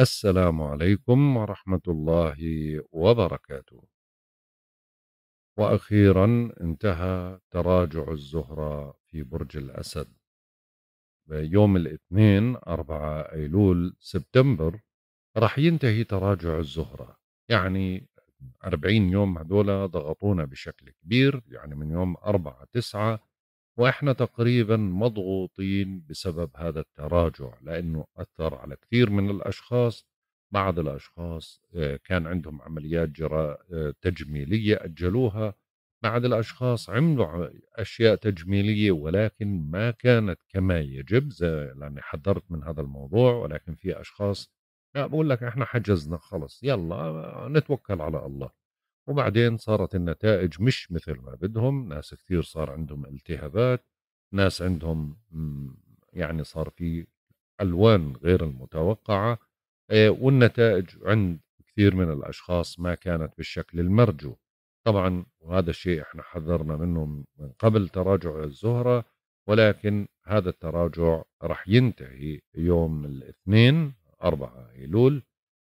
السلام عليكم ورحمة الله وبركاته. وأخيرا انتهى تراجع الزهرة في برج الأسد يوم الاثنين 4 أيلول سبتمبر راح ينتهي تراجع الزهرة يعني 40 يوم هذولا ضغطونا بشكل كبير يعني من يوم 4 9 واحنا تقريبا مضغوطين بسبب هذا التراجع لانه اثر على كثير من الاشخاص بعض الاشخاص آه، كان عندهم عمليات جراء آه، تجميليه اجلوها بعض الاشخاص عملوا اشياء تجميليه ولكن ما كانت كما يجب لاني يعني حذرت من هذا الموضوع ولكن في اشخاص لا بقول لك احنا حجزنا خلص يلا نتوكل على الله وبعدين صارت النتائج مش مثل ما بدهم ناس كثير صار عندهم التهابات ناس عندهم يعني صار في الوان غير المتوقعه آه، والنتائج عند كثير من الاشخاص ما كانت بالشكل المرجو طبعا وهذا الشيء احنا حذرنا منه من قبل تراجع الزهره ولكن هذا التراجع رح ينتهي يوم الاثنين 4 ايلول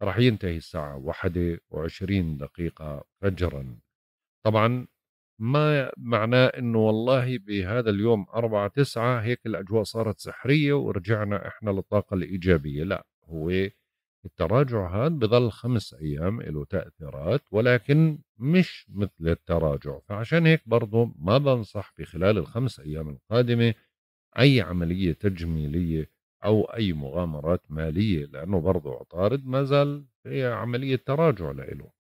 راح ينتهي الساعة 21 دقيقة فجرا طبعا ما معناه انه والله بهذا اليوم 4 9 هيك الاجواء صارت سحريه ورجعنا احنا للطاقه الايجابيه لا هو التراجع هذا بظل خمس ايام له تاثيرات ولكن مش مثل التراجع فعشان هيك برضه ما بنصح بخلال الخمس ايام القادمه اي عمليه تجميليه أو أي مغامرات مالية لأنه برضه عطارد ما زال في عملية تراجع لإله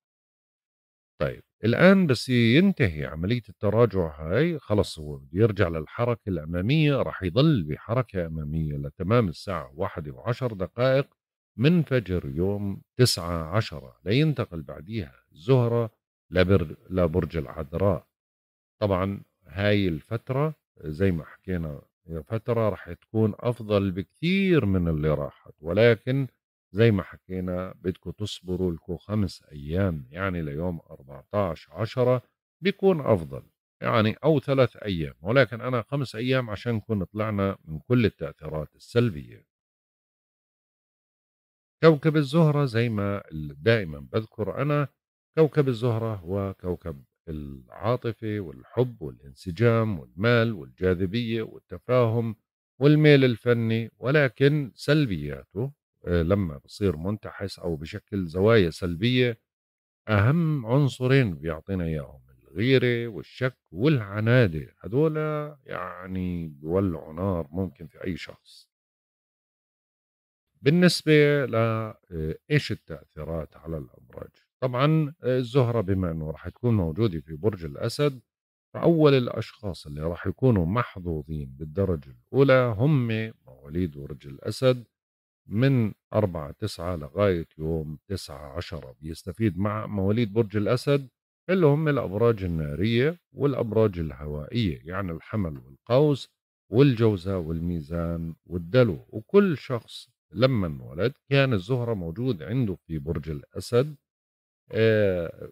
طيب الآن بس ينتهي عملية التراجع هاي خلص هو بده يرجع للحركة الأمامية رح يضل بحركة أمامية لتمام الساعة واحد وعشر دقائق من فجر يوم تسعة عشرة لينتقل بعديها الزهرة لبر... لبرج العذراء طبعا هاي الفترة زي ما حكينا فترة راح تكون أفضل بكثير من اللي راحت ولكن زي ما حكينا بدكم تصبروا لكم خمس أيام يعني ليوم 14 عشرة بيكون أفضل يعني أو ثلاث أيام ولكن أنا خمس أيام عشان نكون طلعنا من كل التأثيرات السلبية كوكب الزهرة زي ما دائما بذكر أنا كوكب الزهرة هو كوكب العاطفة والحب والانسجام والمال والجاذبية والتفاهم والميل الفني ولكن سلبياته آه، لما بصير منتحس أو بشكل زوايا سلبية أهم عنصرين بيعطينا إياهم الغيرة والشك والعنادة هذولا يعني بيولعوا نار ممكن في أي شخص بالنسبة لإيش آه، التأثيرات على الأبراج طبعا آه، الزهرة بما أنه راح تكون موجودة في برج الأسد فأول الأشخاص اللي راح يكونوا محظوظين بالدرجة الأولى هم مواليد برج الأسد من 4 9 لغاية يوم 9 10 بيستفيد مع مواليد برج الأسد اللي هم الأبراج النارية والأبراج الهوائية يعني الحمل والقوس والجوزة والميزان والدلو وكل شخص لما انولد كان الزهرة موجود عنده في برج الأسد آه،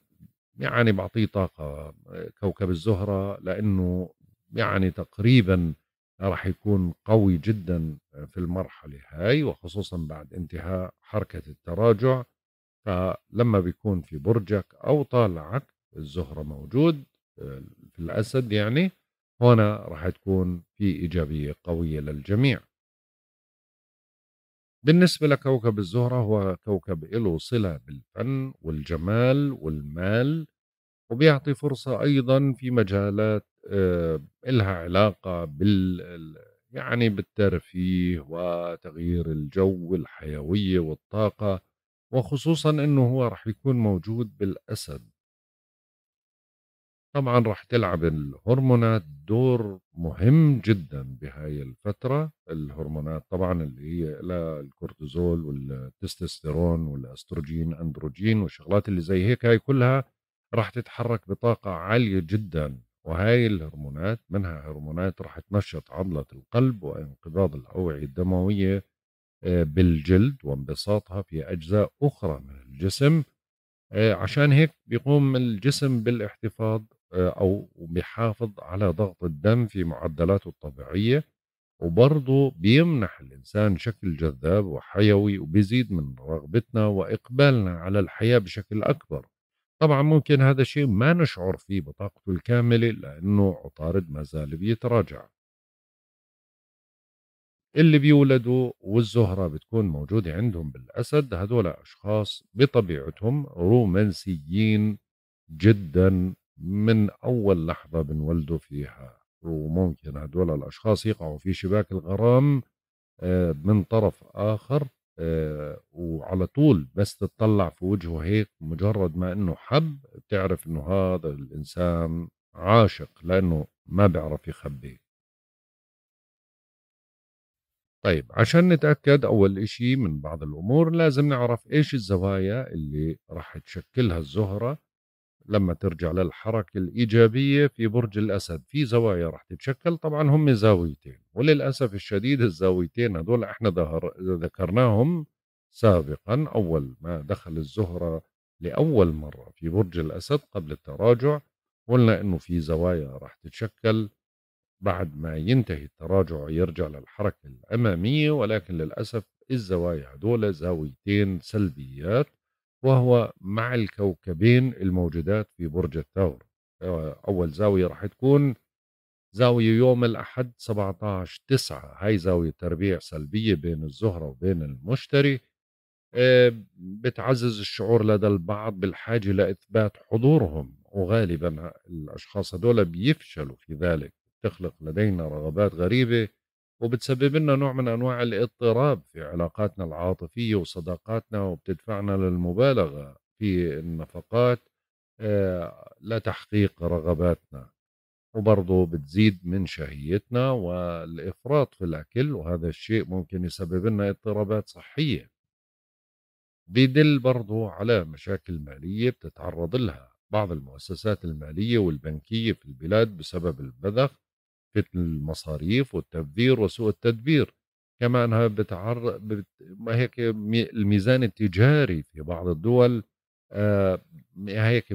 يعني بعطيه طاقة آه، كوكب الزهرة لأنه يعني تقريبا راح يكون قوي جدا في المرحلة هاي وخصوصا بعد انتهاء حركة التراجع فلما بيكون في برجك أو طالعك الزهرة موجود آه، في الأسد يعني هنا راح تكون في إيجابية قوية للجميع بالنسبة لكوكب الزهرة هو كوكب له صلة بالفن والجمال والمال وبيعطي فرصة أيضا في مجالات آه، إلها علاقة بال يعني بالترفيه وتغيير الجو والحيوية والطاقة وخصوصا أنه هو رح يكون موجود بالأسد طبعا راح تلعب الهرمونات دور مهم جدا بهاي الفترة الهرمونات طبعا اللي هي الكورتيزول والتستوستيرون والاستروجين اندروجين والشغلات اللي زي هيك هاي كلها راح تتحرك بطاقة عالية جدا وهاي الهرمونات منها هرمونات راح تنشط عضلة القلب وانقباض الأوعية الدموية آه، بالجلد وانبساطها في أجزاء أخرى من الجسم آه، عشان هيك بيقوم الجسم بالاحتفاظ آه، أو بيحافظ على ضغط الدم في معدلاته الطبيعية وبرضه بيمنح الإنسان شكل جذاب وحيوي وبيزيد من رغبتنا وإقبالنا على الحياة بشكل أكبر طبعا ممكن هذا الشيء ما نشعر فيه بطاقته الكاملة لأنه عطارد ما زال بيتراجع اللي بيولدوا والزهرة بتكون موجودة عندهم بالأسد هذول أشخاص بطبيعتهم رومانسيين جدا من أول لحظة بنولدوا فيها وممكن هدول الأشخاص يقعوا في شباك الغرام آه، من طرف آخر آه، وعلى طول بس تطلع في وجهه هيك مجرد ما انه حب بتعرف انه هذا الانسان عاشق لانه ما بيعرف يخبي طيب عشان نتأكد أول إشي من بعض الأمور لازم نعرف إيش الزوايا اللي راح تشكلها الزهرة لما ترجع للحركة الإيجابية في برج الأسد في زوايا رح تتشكل طبعا هم زاويتين وللأسف الشديد الزاويتين هذول احنا ذكرناهم سابقا أول ما دخل الزهرة لأول مرة في برج الأسد قبل التراجع قلنا أنه في زوايا رح تتشكل بعد ما ينتهي التراجع يرجع للحركة الأمامية ولكن للأسف الزوايا هذول زاويتين سلبيات وهو مع الكوكبين الموجودات في برج الثور آه، أول زاوية راح تكون زاوية يوم الأحد 17 9 هاي زاوية تربيع سلبية بين الزهرة وبين المشتري آه، بتعزز الشعور لدى البعض بالحاجة لإثبات حضورهم وغالبا الأشخاص هذول بيفشلوا في ذلك تخلق لدينا رغبات غريبة وبتسبب لنا نوع من انواع الاضطراب في علاقاتنا العاطفيه وصداقاتنا وبتدفعنا للمبالغه في النفقات آه، لتحقيق رغباتنا وبرضه بتزيد من شهيتنا والافراط في الاكل وهذا الشيء ممكن يسبب لنا اضطرابات صحيه بيدل برضه على مشاكل ماليه بتتعرض لها بعض المؤسسات الماليه والبنكيه في البلاد بسبب البذخ المصاريف والتبذير وسوء التدبير كما أنها بتعر بت... ما هيك الميزان التجاري في بعض الدول آه هيك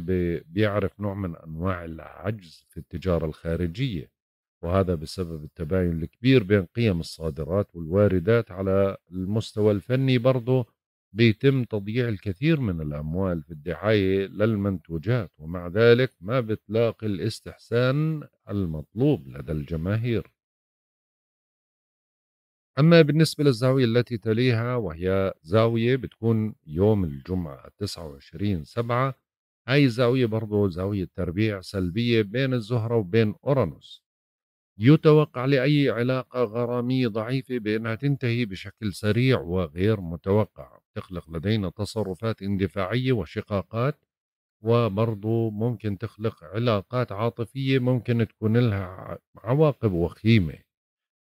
بيعرف نوع من أنواع العجز في التجارة الخارجية وهذا بسبب التباين الكبير بين قيم الصادرات والواردات على المستوى الفني برضه بيتم تضييع الكثير من الأموال في الدعاية للمنتوجات ومع ذلك ما بتلاقي الاستحسان المطلوب لدى الجماهير أما بالنسبة للزاوية التي تليها وهي زاوية بتكون يوم الجمعة 29 سبعة هاي الزاوية برضو زاوية تربيع سلبية بين الزهرة وبين أورانوس يتوقع لأي علاقة غرامية ضعيفة بأنها تنتهي بشكل سريع وغير متوقع تخلق لدينا تصرفات اندفاعية وشقاقات وبرضو ممكن تخلق علاقات عاطفية ممكن تكون لها عواقب وخيمة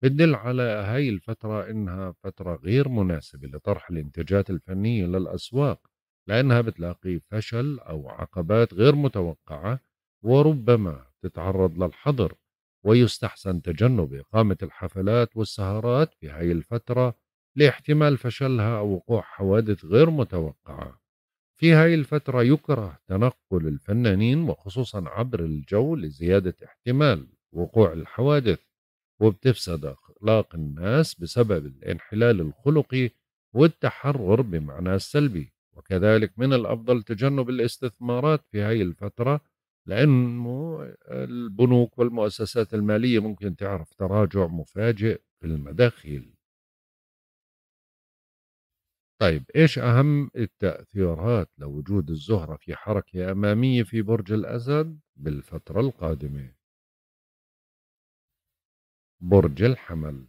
بتدل على هاي الفترة إنها فترة غير مناسبة لطرح الإنتاجات الفنية للأسواق لأنها بتلاقي فشل أو عقبات غير متوقعة وربما تتعرض للحظر ويستحسن تجنب إقامة الحفلات والسهرات في هاي الفترة لاحتمال فشلها أو وقوع حوادث غير متوقعة في هاي الفترة يكره تنقل الفنانين وخصوصا عبر الجو لزيادة احتمال وقوع الحوادث وبتفسد أخلاق الناس بسبب الانحلال الخلقي والتحرر بمعنى السلبي وكذلك من الأفضل تجنب الاستثمارات في هاي الفترة لأنه البنوك والمؤسسات المالية ممكن تعرف تراجع مفاجئ في المداخيل طيب إيش أهم التأثيرات لوجود الزهرة في حركة أمامية في برج الأسد بالفترة القادمة برج الحمل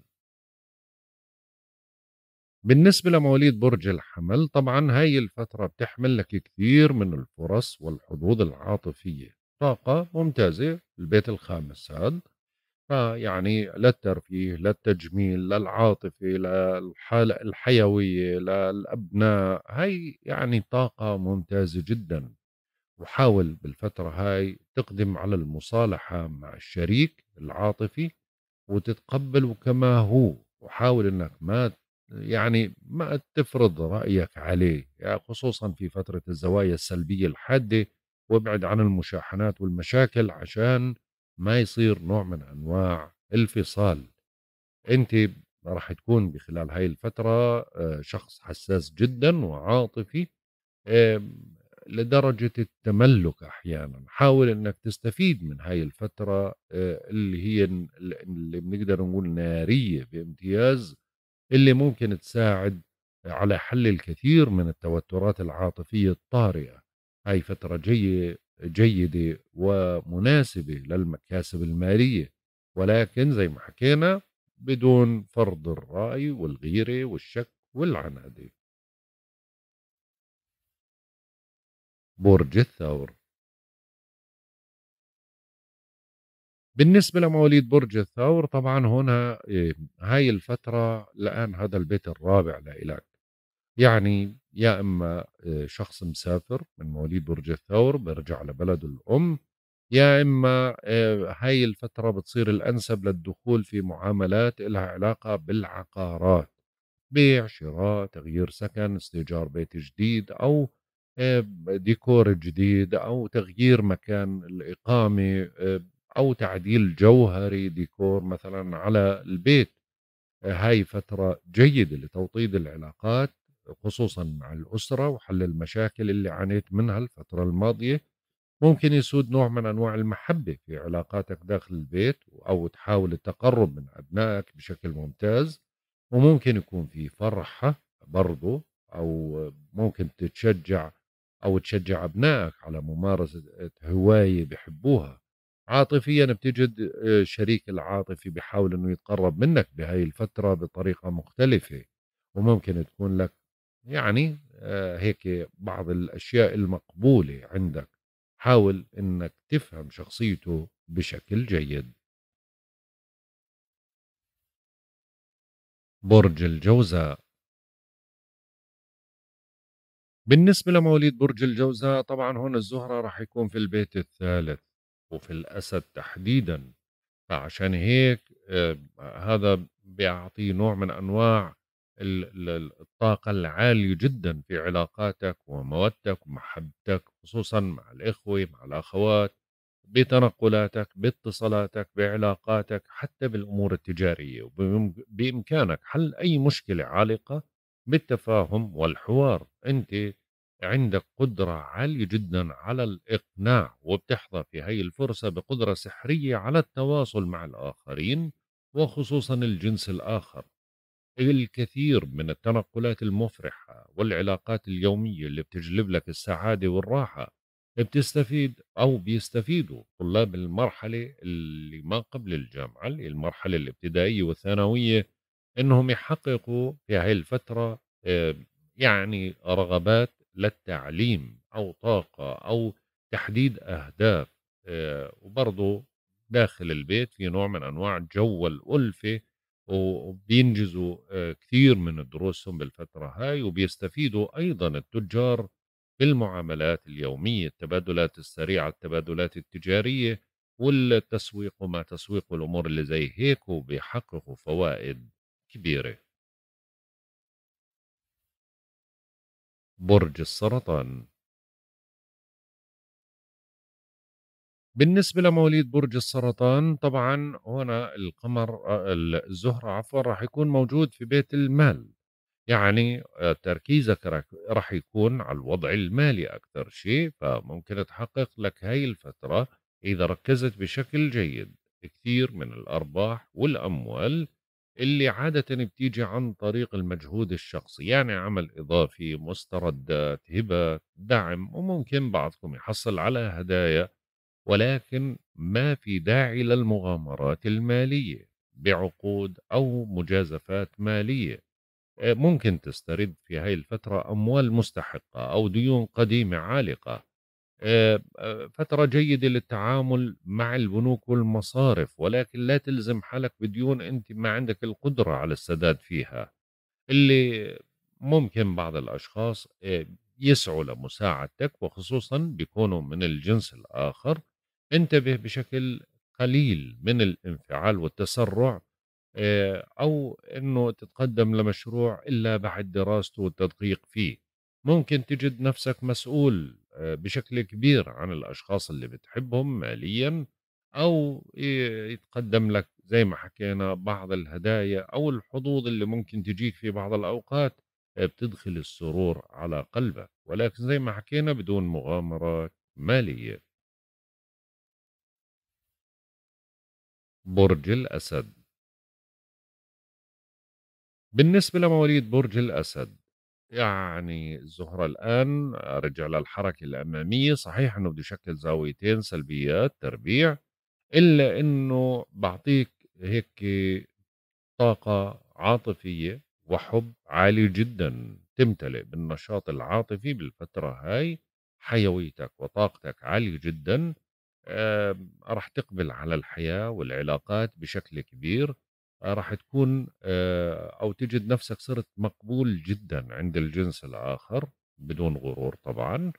بالنسبة لمواليد برج الحمل طبعا هاي الفترة بتحمل لك كثير من الفرص والحظوظ العاطفية طاقة ممتازة البيت الخامس هذا فيعني للترفيه للتجميل للعاطفة للحالة الحيوية للأبناء هاي يعني طاقة ممتازة جدا وحاول بالفترة هاي تقدم على المصالحة مع الشريك العاطفي وتتقبله كما هو وحاول انك ما يعني ما تفرض رأيك عليه يعني خصوصا في فترة الزوايا السلبية الحادة وابعد عن المشاحنات والمشاكل عشان ما يصير نوع من انواع الفصال انت راح تكون بخلال هاي الفتره آه، شخص حساس جدا وعاطفي لدرجة التملك أحيانا حاول أنك تستفيد من هاي الفترة آه، اللي هي اللي بنقدر نقول نارية بامتياز اللي ممكن تساعد على حل الكثير من التوترات العاطفية الطارئة هاي فترة جي جيدة ومناسبة للمكاسب المالية ولكن زي ما حكينا بدون فرض الرأي والغيرة والشك والعنادة برج الثور بالنسبة لمواليد برج الثور طبعا هنا إيه، هاي الفترة الآن هذا البيت الرابع لإلك يعني يا اما آه، شخص مسافر من مواليد برج الثور بيرجع لبلده الام يا اما آه، هاي الفتره بتصير الانسب للدخول في معاملات لها علاقه بالعقارات بيع شراء تغيير سكن استئجار بيت جديد او آه، ديكور جديد او تغيير مكان الاقامه او تعديل جوهري ديكور مثلا على البيت هاي فتره جيده لتوطيد العلاقات خصوصا مع الأسرة وحل المشاكل اللي عانيت منها الفترة الماضية ممكن يسود نوع من أنواع المحبة في علاقاتك داخل البيت أو تحاول التقرب من أبنائك بشكل ممتاز وممكن يكون في فرحة برضو أو ممكن تتشجع أو تشجع أبنائك على ممارسة هواية بحبوها عاطفيا بتجد آه، شريك العاطفي بحاول أنه يتقرب منك بهاي الفترة بطريقة مختلفة وممكن تكون لك يعني آه، هيك بعض الأشياء المقبولة عندك حاول أنك تفهم شخصيته بشكل جيد برج الجوزاء بالنسبة لمواليد برج الجوزاء طبعا هون الزهرة راح يكون في البيت الثالث وفي الأسد تحديدا فعشان هيك آه، هذا بيعطي نوع من أنواع الطاقة العالية جدا في علاقاتك ومودتك ومحبتك خصوصا مع الإخوة مع الأخوات بتنقلاتك باتصالاتك بعلاقاتك حتى بالأمور التجارية وبإمكانك حل أي مشكلة عالقة بالتفاهم والحوار أنت عندك قدرة عالية جدا على الإقناع وبتحظى في هاي الفرصة بقدرة سحرية على التواصل مع الآخرين وخصوصا الجنس الآخر الكثير من التنقلات المفرحة والعلاقات اليومية اللي بتجلب لك السعادة والراحة بتستفيد أو بيستفيدوا طلاب المرحلة اللي ما قبل الجامعة اللي المرحلة الابتدائية والثانوية إنهم يحققوا في هاي الفترة آه، يعني رغبات للتعليم أو طاقة أو تحديد أهداف آه، وبرضو وبرضه داخل البيت في نوع من أنواع جو الألفة وبينجزوا آه، كثير من دروسهم بالفترة هاي وبيستفيدوا أيضا التجار بالمعاملات اليومية التبادلات السريعة التبادلات التجارية والتسويق وما تسويق والأمور اللي زي هيك وبيحققوا فوائد كبيرة برج السرطان بالنسبة لمواليد برج السرطان طبعا هنا القمر آه، الزهرة عفوا راح يكون موجود في بيت المال يعني آه، تركيزك راح يكون على الوضع المالي أكثر شيء فممكن تحقق لك هاي الفترة إذا ركزت بشكل جيد كثير من الأرباح والأموال اللي عادة بتيجي عن طريق المجهود الشخصي يعني عمل إضافي مستردات هبة دعم وممكن بعضكم يحصل على هدايا ولكن ما في داعي للمغامرات المالية بعقود أو مجازفات مالية آه، ممكن تسترد في هاي الفترة أموال مستحقة أو ديون قديمة عالقة آه، آه، فترة جيدة للتعامل مع البنوك والمصارف ولكن لا تلزم حالك بديون أنت ما عندك القدرة على السداد فيها اللي ممكن بعض الأشخاص يسعوا لمساعدتك وخصوصا بيكونوا من الجنس الآخر انتبه بشكل قليل من الانفعال والتسرع آه، او انه تتقدم لمشروع الا بعد دراسته والتدقيق فيه ممكن تجد نفسك مسؤول آه، بشكل كبير عن الاشخاص اللي بتحبهم ماليا او يتقدم لك زي ما حكينا بعض الهدايا او الحظوظ اللي ممكن تجيك في بعض الاوقات آه، بتدخل السرور على قلبك ولكن زي ما حكينا بدون مغامرات ماليه برج الأسد بالنسبة لمواليد برج الأسد يعني الزهرة الآن رجع للحركة الأمامية صحيح أنه بده يشكل زاويتين سلبيات تربيع إلا أنه بعطيك هيك طاقة عاطفية وحب عالي جدا تمتلئ بالنشاط العاطفي بالفترة هاي حيويتك وطاقتك عالية جدا راح تقبل على الحياه والعلاقات بشكل كبير آه، راح تكون آه، او تجد نفسك صرت مقبول جدا عند الجنس الاخر بدون غرور طبعا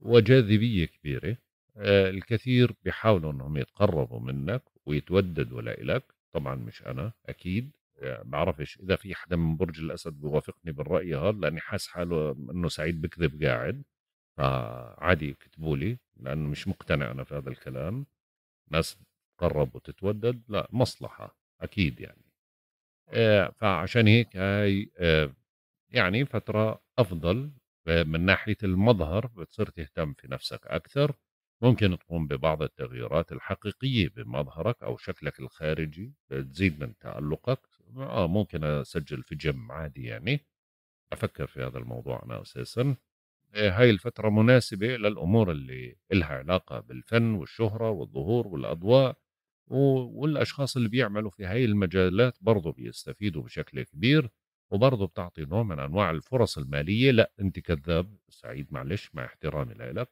وجاذبيه كبيره آه، الكثير بيحاولوا انهم يتقربوا منك ويتوددوا لإلك طبعا مش انا اكيد بعرفش اذا في حدا من برج الاسد بيوافقني بالراي هذا لاني حاس حاله انه سعيد بكذب قاعد فعادي يكتبوا لي لانه مش مقتنع انا في هذا الكلام ناس تقرب وتتودد لا مصلحه اكيد يعني آه، فعشان هيك هاي آه، يعني فتره افضل آه، من ناحيه المظهر بتصير تهتم في نفسك اكثر ممكن تقوم ببعض التغييرات الحقيقيه بمظهرك او شكلك الخارجي تزيد من تالقك اه ممكن اسجل في جيم عادي يعني افكر في هذا الموضوع انا اساسا آه، هاي الفترة مناسبة للأمور اللي إلها علاقة بالفن والشهرة والظهور والأضواء والأشخاص اللي بيعملوا في هاي المجالات برضه بيستفيدوا بشكل كبير وبرضه بتعطي نوع من أنواع الفرص المالية لا أنت كذاب سعيد معلش مع احترامي لك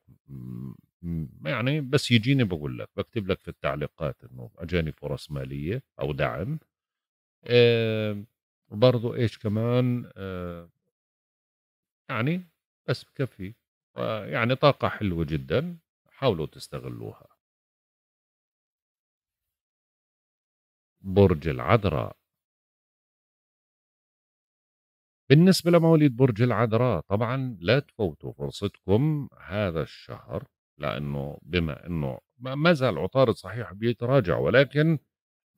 يعني بس يجيني بقول لك بكتب لك في التعليقات انه اجاني فرص ماليه او دعم آه، وبرضو وبرضه ايش كمان آه، يعني بس بكفي يعني طاقة حلوة جدا حاولوا تستغلوها برج العذراء بالنسبة لمواليد برج العذراء طبعا لا تفوتوا فرصتكم هذا الشهر لأنه بما أنه ما زال عطارد صحيح بيتراجع ولكن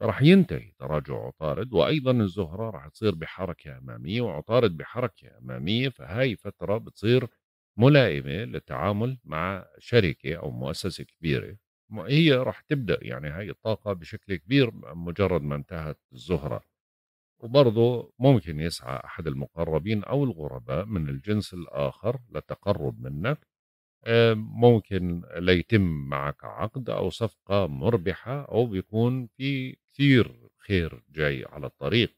راح ينتهي تراجع عطارد وايضا الزهره راح تصير بحركه اماميه وعطارد بحركه اماميه فهاي فتره بتصير ملائمه للتعامل مع شركه او مؤسسه كبيره هي راح تبدا يعني هاي الطاقه بشكل كبير مجرد ما انتهت الزهره وبرضه ممكن يسعى احد المقربين او الغرباء من الجنس الاخر للتقرب منك آه، ممكن ليتم معك عقد او صفقه مربحه او بيكون في كثير خير جاي على الطريق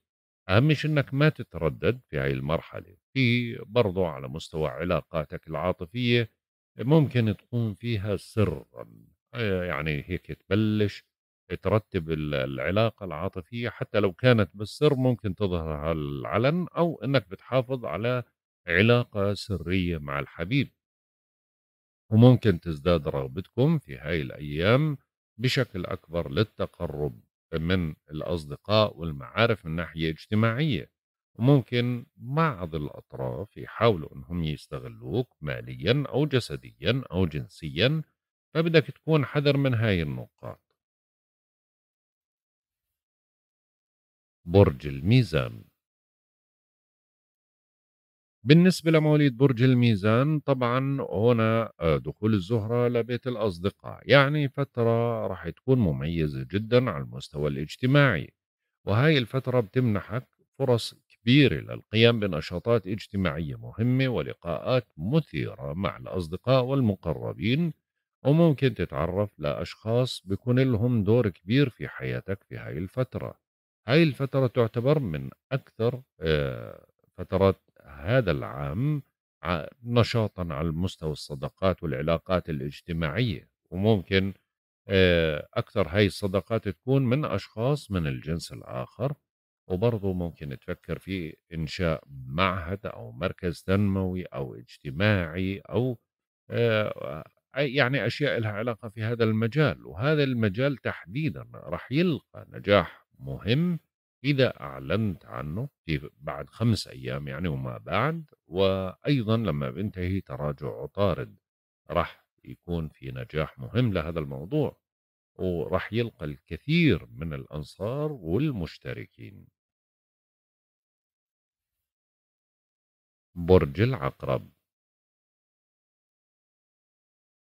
أهم شيء أنك ما تتردد في هاي المرحلة في برضو على مستوى علاقاتك العاطفية ممكن تكون فيها سرا آه، يعني هيك تبلش ترتب العلاقة العاطفية حتى لو كانت بالسر ممكن تظهر العلن أو أنك بتحافظ على علاقة سرية مع الحبيب وممكن تزداد رغبتكم في هاي الأيام بشكل أكبر للتقرب من الأصدقاء والمعارف من ناحية اجتماعية وممكن بعض الأطراف يحاولوا أنهم يستغلوك ماليا أو جسديا أو جنسيا فبدك تكون حذر من هاي النقاط برج الميزان بالنسبة لمواليد برج الميزان طبعا هنا آه، دخول الزهرة لبيت الأصدقاء يعني فترة راح تكون مميزة جدا على المستوى الاجتماعي وهاي الفترة بتمنحك فرص كبيرة للقيام بنشاطات اجتماعية مهمة ولقاءات مثيرة مع الأصدقاء والمقربين وممكن تتعرف لأشخاص بيكون لهم دور كبير في حياتك في هاي الفترة هاي الفترة تعتبر من أكثر آه، فترات هذا العام نشاطا على مستوى الصداقات والعلاقات الاجتماعية وممكن أكثر هاي الصداقات تكون من أشخاص من الجنس الآخر وبرضه ممكن تفكر في إنشاء معهد أو مركز تنموي أو اجتماعي أو يعني أشياء لها علاقة في هذا المجال وهذا المجال تحديدا راح يلقى نجاح مهم إذا أعلنت عنه في بعد خمس أيام يعني وما بعد وأيضا لما بينتهي تراجع عطارد راح يكون في نجاح مهم لهذا الموضوع وراح يلقى الكثير من الأنصار والمشتركين برج العقرب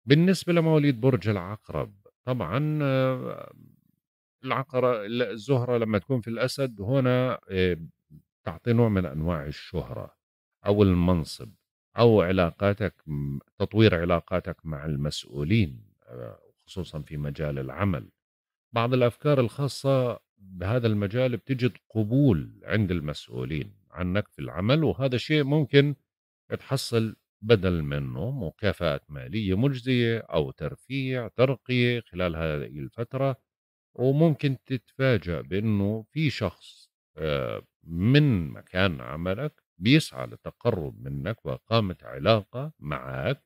بالنسبة لمواليد برج العقرب طبعا آه، العقرة الزهره لما تكون في الاسد هنا تعطي نوع من انواع الشهره او المنصب او علاقاتك تطوير علاقاتك مع المسؤولين خصوصا في مجال العمل بعض الافكار الخاصه بهذا المجال بتجد قبول عند المسؤولين عنك في العمل وهذا شيء ممكن تحصل بدل منه مكافأة مالية مجزية أو ترفيع ترقية خلال هذه الفترة وممكن تتفاجأ بأنه في شخص آه، من مكان عملك بيسعى للتقرب منك وإقامة علاقة معك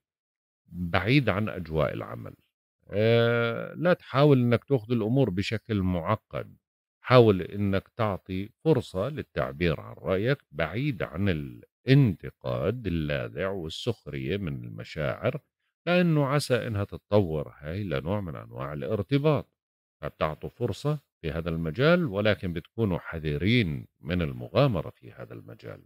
بعيد عن أجواء العمل آه، لا تحاول أنك تأخذ الأمور بشكل معقد حاول أنك تعطي فرصة للتعبير عن رأيك بعيد عن الانتقاد اللاذع والسخرية من المشاعر لأنه عسى أنها تتطور هاي لنوع من أنواع الارتباط فبتعطوا فرصة في هذا المجال ولكن بتكونوا حذرين من المغامرة في هذا المجال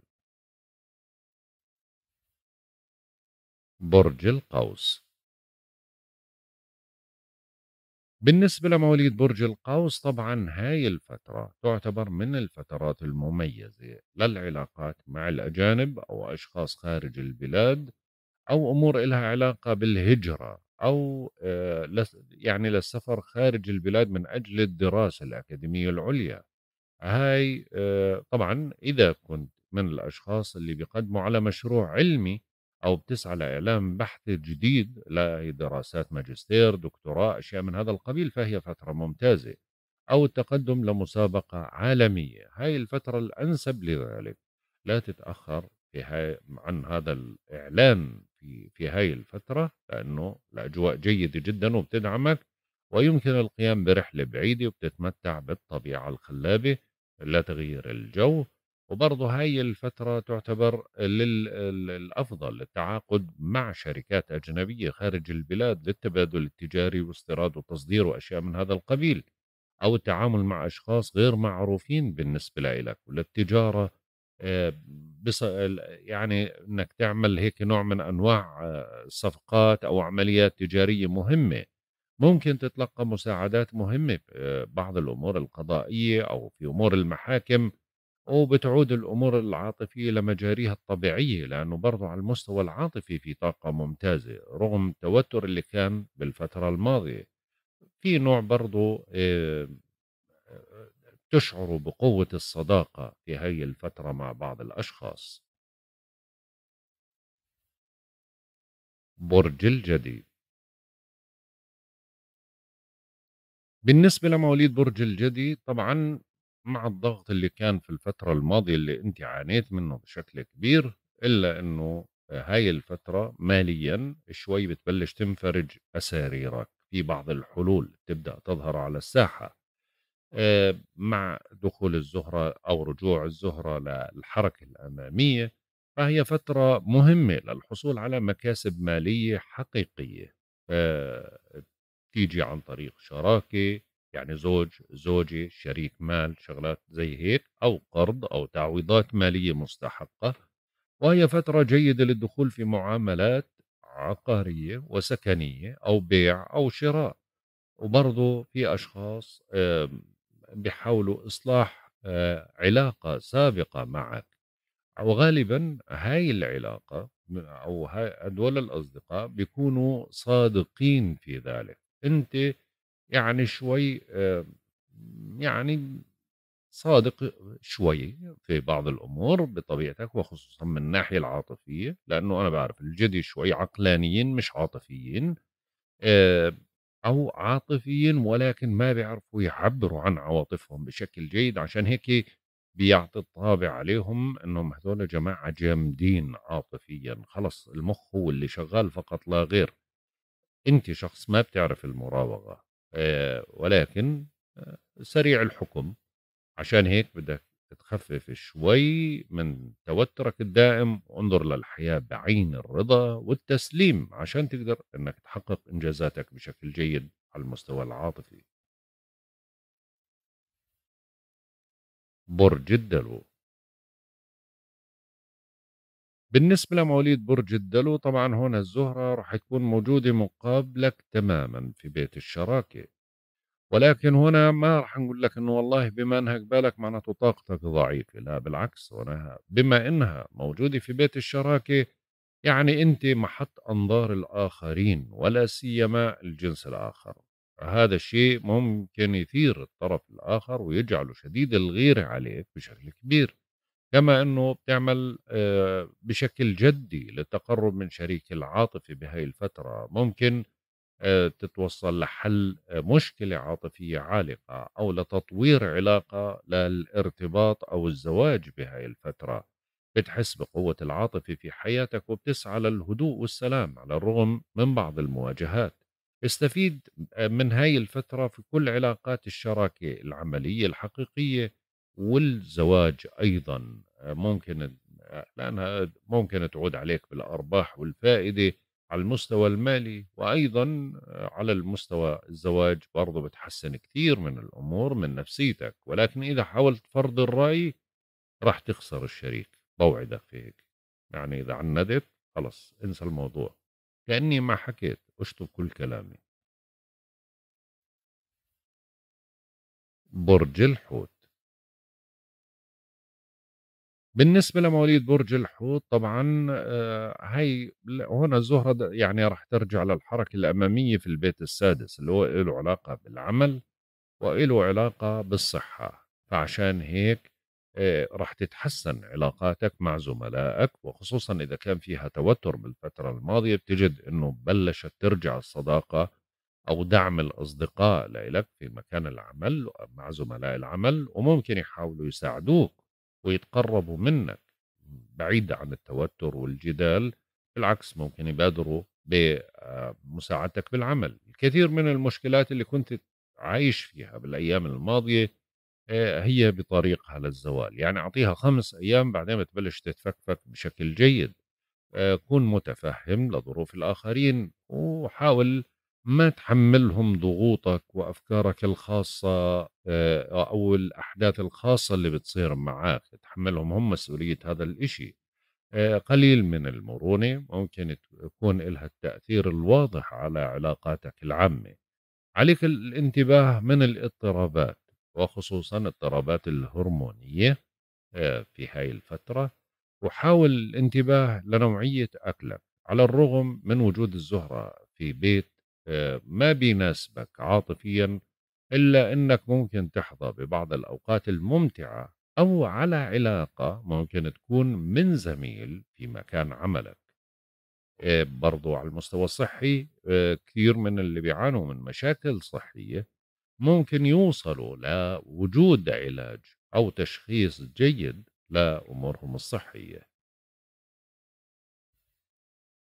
برج القوس بالنسبة لمواليد برج القوس طبعا هاي الفترة تعتبر من الفترات المميزة للعلاقات مع الأجانب أو أشخاص خارج البلاد أو أمور إلها علاقة بالهجرة أو يعني للسفر خارج البلاد من أجل الدراسة الأكاديمية العليا هاي طبعا إذا كنت من الأشخاص اللي بيقدموا على مشروع علمي أو بتسعى لإعلام بحث جديد لدراسات ماجستير دكتوراه أشياء من هذا القبيل فهي فترة ممتازة أو التقدم لمسابقة عالمية هاي الفترة الأنسب لذلك لا تتأخر في عن هذا الإعلان في في هاي الفترة لأنه الأجواء جيدة جدا وبتدعمك ويمكن القيام برحلة بعيدة وبتتمتع بالطبيعة الخلابة لا تغير الجو وبرضه هاي الفترة تعتبر للأفضل للتعاقد مع شركات أجنبية خارج البلاد للتبادل التجاري واستيراد وتصدير وأشياء من هذا القبيل أو التعامل مع أشخاص غير معروفين بالنسبة لك وللتجارة آه، يعني انك تعمل هيك نوع من انواع آه، صفقات او عمليات تجاريه مهمه ممكن تتلقى مساعدات مهمه بعض الامور القضائيه او في امور المحاكم وبتعود الامور العاطفيه لمجاريها الطبيعيه لانه برضه على المستوى العاطفي في طاقه ممتازه رغم التوتر اللي كان بالفتره الماضيه في نوع برضه آه، تشعر بقوة الصداقة في هاي الفترة مع بعض الأشخاص. برج الجدي بالنسبة لمواليد برج الجدي طبعا مع الضغط اللي كان في الفترة الماضية اللي أنت عانيت منه بشكل كبير إلا أنه هاي الفترة ماليا شوي بتبلش تنفرج أساريرك في بعض الحلول تبدأ تظهر على الساحة آه، مع دخول الزهرة أو رجوع الزهرة للحركة الأمامية فهي فترة مهمة للحصول على مكاسب مالية حقيقية آه، تيجي عن طريق شراكة يعني زوج زوجة شريك مال شغلات زي هيك أو قرض أو تعويضات مالية مستحقة وهي فترة جيدة للدخول في معاملات عقارية وسكنية أو بيع أو شراء وبرضه في أشخاص بيحاولوا إصلاح آه، علاقة سابقة معك وغالبا هاي العلاقة أو هاي هدول الأصدقاء بيكونوا صادقين في ذلك أنت يعني شوي آه، يعني صادق شوي في بعض الامور بطبيعتك وخصوصا من الناحيه العاطفيه لانه انا بعرف الجدي شوي عقلانيين مش عاطفيين آه، او عاطفيين ولكن ما بيعرفوا يعبروا عن عواطفهم بشكل جيد عشان هيك بيعطي الطابع عليهم انهم هذول جماعه جامدين عاطفيا خلص المخ هو اللي شغال فقط لا غير انت شخص ما بتعرف المراوغه آه، ولكن آه، سريع الحكم عشان هيك بدك تخفف شوي من توترك الدائم وانظر للحياة بعين الرضا والتسليم عشان تقدر انك تحقق انجازاتك بشكل جيد على المستوى العاطفي برج الدلو بالنسبة لمواليد برج الدلو طبعا هنا الزهرة راح تكون موجودة مقابلك تماما في بيت الشراكة ولكن هنا ما راح نقول لك انه والله بما انها قبالك معناته طاقتك ضعيفه لا بالعكس وانا بما انها موجوده في بيت الشراكه يعني انت محط انظار الاخرين ولا سيما الجنس الاخر هذا الشيء ممكن يثير الطرف الاخر ويجعله شديد الغيره عليك بشكل كبير كما انه بتعمل آه، بشكل جدي للتقرب من شريك العاطفي بهاي الفتره ممكن آه، تتوصل لحل آه، مشكلة عاطفية عالقة أو لتطوير علاقة للارتباط أو الزواج بهاي الفترة بتحس بقوة العاطفة في حياتك وبتسعى للهدوء والسلام على الرغم من بعض المواجهات استفيد آه، من هاي الفترة في كل علاقات الشراكة العملية الحقيقية والزواج أيضا ممكن لأنها ممكن تعود عليك بالأرباح والفائدة على المستوى المالي وايضا آه، على المستوى الزواج برضه بتحسن كثير من الامور من نفسيتك ولكن اذا حاولت فرض الراي راح تخسر الشريك بوعدك في هيك يعني اذا عندت خلص انسى الموضوع كاني ما حكيت اشطب كل كلامي برج الحوت بالنسبه لمواليد برج الحوت طبعا هي آه، هنا الزهره يعني راح ترجع للحركه الاماميه في البيت السادس اللي هو له علاقه بالعمل وله علاقه بالصحه فعشان هيك آه، راح تتحسن علاقاتك مع زملائك وخصوصا اذا كان فيها توتر بالفتره الماضيه بتجد انه بلشت ترجع الصداقه او دعم الاصدقاء لك في مكان العمل مع زملاء العمل وممكن يحاولوا يساعدوك ويتقربوا منك بعيد عن التوتر والجدال بالعكس ممكن يبادروا بمساعدتك بالعمل الكثير من المشكلات اللي كنت عايش فيها بالأيام الماضية آه، هي بطريقها للزوال يعني أعطيها خمس أيام بعدين بتبلش تتفكفك بشكل جيد آه، كن متفهم لظروف الآخرين وحاول ما تحملهم ضغوطك وافكارك الخاصه آه، او الاحداث الخاصه اللي بتصير معك تحملهم هم مسؤوليه هذا الإشي آه، قليل من المرونه ممكن تكون لها التاثير الواضح على علاقاتك العامه عليك الانتباه من الاضطرابات وخصوصا اضطرابات الهرمونيه آه، في هاي الفتره وحاول الانتباه لنوعيه اكلك على الرغم من وجود الزهره في بيت ما بيناسبك عاطفيا إلا أنك ممكن تحظى ببعض الأوقات الممتعة أو على علاقة ممكن تكون من زميل في مكان عملك آه، برضو على المستوى الصحي آه، كثير من اللي بيعانوا من مشاكل صحية ممكن يوصلوا لوجود علاج أو تشخيص جيد لأمورهم الصحية